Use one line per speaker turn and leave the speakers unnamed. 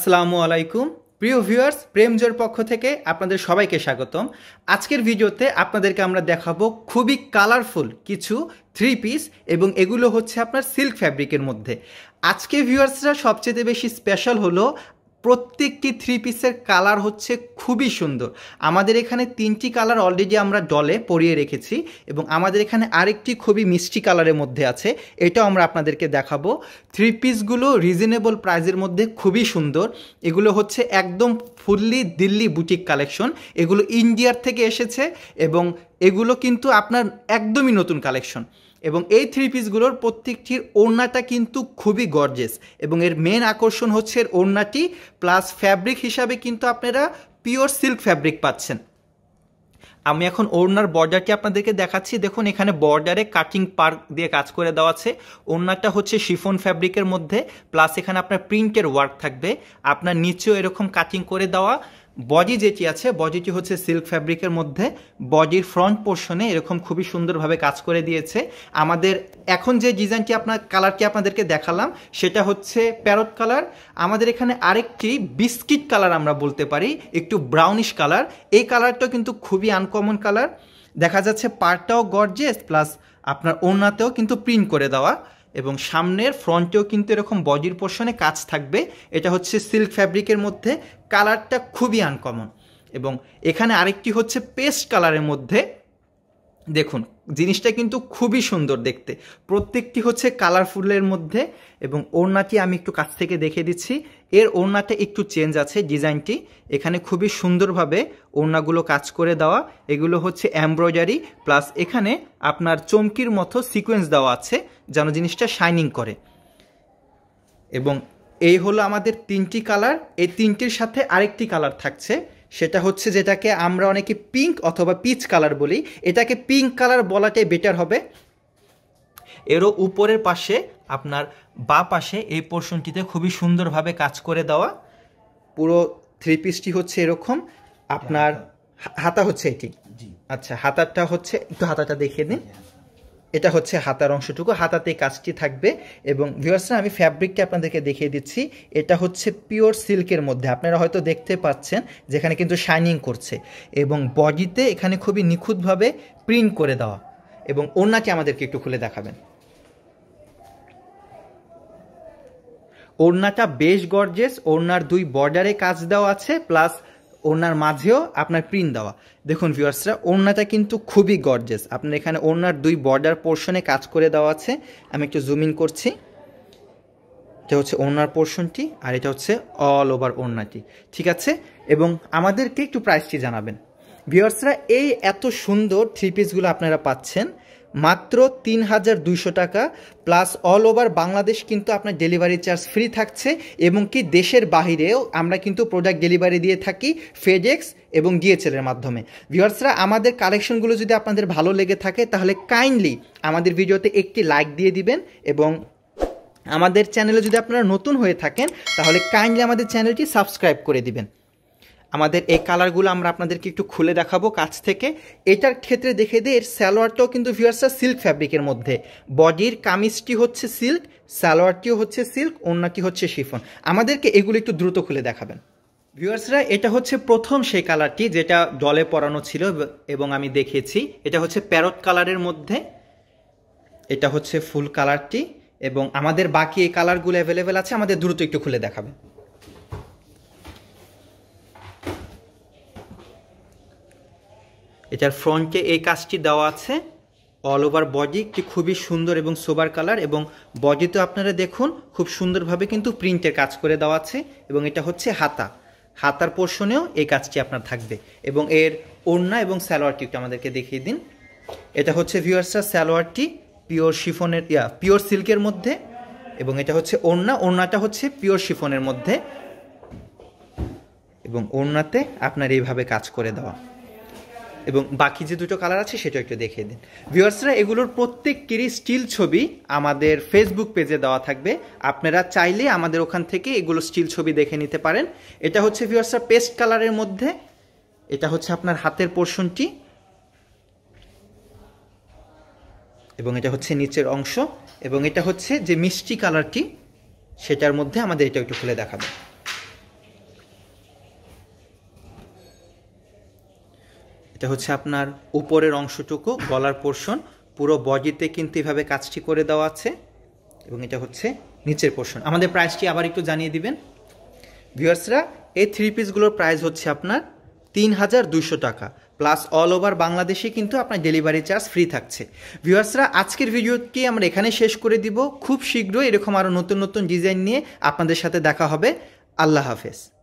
আসসালামু আলাইকুম প্রিয় ভিউয়ার্স প্রেমজোর পক্ষ থেকে আপনাদের সবাইকে স্বাগতম আজকের ভিডিওতে আপনাদেরকে আমরা দেখাবো খুবই কালারফুল কিছু থ্রি পিস এবং এগুলো হচ্ছে আপনার সিল্ক ফ্যাব্রিকের মধ্যে আজকে ভিউয়ার্সরা সবচেয়ে বেশি স্পেশাল হলো প্রত্যেকটি থ্রি পিসের কালার হচ্ছে খুবই সুন্দর আমাদের এখানে তিনটি কালার অলরেডি আমরা ডলে পরিয়ে রেখেছি এবং আমাদের এখানে আরেকটি খুবই মিষ্টি কালারের মধ্যে আছে এটাও আমরা আপনাদেরকে দেখাবো থ্রি পিসগুলো রিজনেবল প্রাইজের মধ্যে খুবই সুন্দর এগুলো হচ্ছে একদম ফুললি দিল্লি বুটিক কালেকশন এগুলো ইন্ডিয়ার থেকে এসেছে এবং এগুলো কিন্তু আপনার একদমই নতুন কালেকশন এবং এই থ্রি পিসগুলোর প্রত্যেকটির ওড়নাটা কিন্তু খুবই গর্জেস এবং এর মেন আকর্ষণ হচ্ছে এর ওড়নাটি প্লাস ফ্যাব্রিক হিসাবে কিন্তু আপনারা পিওর সিল্ক ফ্যাব্রিক পাচ্ছেন আমি এখন ওড়নার বর্ডারটি আপনাদেরকে দেখাচ্ছি দেখুন এখানে বর্ডারে কাটিং পার্ক দিয়ে কাজ করে দেওয়া আছে ওড়নাটা হচ্ছে শিফন ফ্যাব্রিকের মধ্যে প্লাস এখানে আপনার প্রিন্টের ওয়ার্ক থাকবে আপনার নিচেও এরকম কাটিং করে দেওয়া বডি যেটি আছে বডিটি হচ্ছে সিল্ক ফ্যাব্রিকের মধ্যে বডির ফ্রন্ট পোর্শনে এরকম খুবই সুন্দরভাবে কাজ করে দিয়েছে আমাদের এখন যে ডিজাইনটি আপনার কালারটি আপনাদেরকে দেখালাম সেটা হচ্ছে প্যারট কালার আমাদের এখানে আরেকটি বিস্কিট কালার আমরা বলতে পারি একটু ব্রাউনিশ কালার এই কালারটাও কিন্তু খুবই আনকমন কালার দেখা যাচ্ছে পার্টটাও গর্জেস প্লাস আপনার ওড়নাতেও কিন্তু প্রিন্ট করে দেওয়া এবং সামনের ফ্রন্টেও কিন্তু এরকম বডির পোর্শনে কাজ থাকবে এটা হচ্ছে সিল্ক ফ্যাব্রিকের মধ্যে কালারটা খুবই আনকমন এবং এখানে আরেকটি হচ্ছে পেস্ট কালারের মধ্যে দেখুন জিনিসটা কিন্তু খুবই সুন্দর দেখতে প্রত্যেকটি হচ্ছে কালারফুলের মধ্যে এবং ওড়নাটি আমি একটু কাছ থেকে দেখে দিচ্ছি এর ওড়নাটা একটু চেঞ্জ আছে ডিজাইনটি এখানে খুবই সুন্দরভাবে ওড়নাগুলো কাজ করে দেওয়া এগুলো হচ্ছে এমব্রয়ডারি প্লাস এখানে আপনার চমকির মতো সিকোয়েন্স দেওয়া আছে যেন জিনিসটা শাইনিং করে এবং এই হলো আমাদের তিনটি কালার এই তিনটির সাথে আরেকটি কালার থাকছে সেটা হচ্ছে যেটাকে আমরা অনেকে পিঙ্ক অথবা পিচ কালার বলি এটাকে পিঙ্ক কালার বলাটাই বেটার হবে এরও উপরের পাশে আপনার বা পাশে এই পোর্শনটিতে খুবই সুন্দরভাবে কাজ করে দেওয়া পুরো থ্রি পিসটি হচ্ছে এরকম আপনার হাতা হচ্ছে এটি আচ্ছা হাতাটা হচ্ছে একটু হাতাটা দেখিয়ে দিন এটা হচ্ছে হাতার অংশটুকু হাতাতে কাজটি থাকবে এবং ভিউয়ার্সরা আমি ফ্যাব্রিকটা আপনাদেরকে দেখিয়ে দিচ্ছি এটা হচ্ছে পিওর সিল্কের মধ্যে আপনারা হয়তো দেখতে পাচ্ছেন যেখানে কিন্তু শাইনিং করছে এবং বডিতে এখানে খুবই নিখুঁতভাবে প্রিন্ট করে দেওয়া এবং ওড়নাটি আমাদেরকে একটু খুলে দেখাবেন ওড়নাটা বেশ গর্জেস ওড়নার দুই বর্ডারে কাজ দেওয়া আছে প্লাস ওড়নার মাঝেও আপনার প্রিন্ট দেওয়া দেখুন ভিউয়ার্সরা ওড়নাটা কিন্তু খুবই গর্জেস আপনার এখানে ওড়নার দুই বর্ডার পোর্শনে কাজ করে দেওয়া আছে আমি একটু জুম ইন করছি এটা হচ্ছে ওড়নার পোর্শনটি আর এটা হচ্ছে অল ওভার ওড়নাটি ঠিক আছে এবং আমাদেরকে একটু প্রাইসটি জানাবেন ভিউয়ার্সরা এই এত সুন্দর থ্রি পিসগুলো আপনারা পাচ্ছেন মাত্র তিন হাজার দুইশো টাকা প্লাস অল ওভার বাংলাদেশ কিন্তু আপনার ডেলিভারি চার্জ ফ্রি থাকছে এবং কি দেশের বাহিরেও আমরা কিন্তু প্রোডাক্ট ডেলিভারি দিয়ে থাকি ফেডেক্স এবং ডিএচএলের মাধ্যমে ভিওয়ার্সরা আমাদের কালেকশনগুলো যদি আপনাদের ভালো লেগে থাকে তাহলে কাইন্ডলি আমাদের ভিডিওতে একটি লাইক দিয়ে দিবেন এবং আমাদের চ্যানেলে যদি আপনারা নতুন হয়ে থাকেন তাহলে কাইন্ডলি আমাদের চ্যানেলটি সাবস্ক্রাইব করে দিবেন আমাদের এই কালারগুলো আমরা আপনাদেরকে একটু খুলে দেখাবো কাছ থেকে এটার ক্ষেত্রে দেখে দিয়ে এর স্যালোয়ারটাও কিন্তু ভিউয়ার্সরা সিল্ক ফ্যাব্রিকের মধ্যে বডির কামিজটি হচ্ছে সিল্ক স্যালোয়ারটিও হচ্ছে সিল্ক অন্যটি হচ্ছে শিফন আমাদেরকে এগুলো একটু দ্রুত খুলে দেখাবেন ভিউয়ার্সরা এটা হচ্ছে প্রথম সেই কালারটি যেটা জলে পরানো ছিল এবং আমি দেখেছি এটা হচ্ছে প্যারট কালারের মধ্যে এটা হচ্ছে ফুল কালারটি এবং আমাদের বাকি এই কালারগুলো অ্যাভেলেবেল আছে আমাদের দ্রুত একটু খুলে দেখাবেন এটার ফ্রন্টে এই কাজটি দেওয়া আছে অল ওভার বডি একটি খুবই সুন্দর এবং সোবার কালার এবং বডিতে আপনারা দেখুন খুব সুন্দরভাবে কিন্তু প্রিন্টের কাজ করে দেওয়া আছে এবং এটা হচ্ছে হাতা হাতার পোর্শনেও এই কাজটি আপনার থাকবে এবং এর ওড়না এবং স্যালোয়ারটি একটু আমাদেরকে দেখিয়ে দিন এটা হচ্ছে ভিউয়ার্সরা স্যালোয়ারটি পিওর শিফনের ইয়া পিওর সিল্কের মধ্যে এবং এটা হচ্ছে ওড়না ওড়নাটা হচ্ছে পিওর শিফনের মধ্যে এবং ওড়নাতে আপনার এইভাবে কাজ করে দেওয়া এবং বাকি যে দুটো কালার আছে সেটা একটু দেখিয়ে দিন ভিওয়ার্সরা এগুলোর প্রত্যেকটিরই স্টিল ছবি আমাদের ফেসবুক পেজে দেওয়া থাকবে আপনারা চাইলে আমাদের ওখান থেকে এগুলো স্টিল ছবি দেখে নিতে পারেন এটা হচ্ছে ভিউয়ার্সরা পেস্ট কালারের মধ্যে এটা হচ্ছে আপনার হাতের পোর্শনটি এবং এটা হচ্ছে নিচের অংশ এবং এটা হচ্ছে যে মিষ্টি কালারটি সেটার মধ্যে আমাদের এটা একটু খুলে দেখাবে এটা হচ্ছে আপনার উপরের অংশটুকু গলার পোর্শন পুরো বডিতে কিন্তু এভাবে কাজটি করে দেওয়া আছে এবং এটা হচ্ছে নিচের পোর্শন আমাদের প্রাইসটি আবার একটু জানিয়ে দিবেন ভিউয়ার্সরা এই থ্রি পিসগুলোর প্রাইস হচ্ছে আপনার তিন হাজার দুশো টাকা প্লাস অল ওভার বাংলাদেশে কিন্তু আপনার ডেলিভারি চার্জ ফ্রি থাকছে ভিউয়ার্সরা আজকের ভিডিওটি আমরা এখানে শেষ করে দিব খুব শীঘ্রই এরকম আরও নতুন নতুন ডিজাইন নিয়ে আপনাদের সাথে দেখা হবে আল্লাহ হাফেজ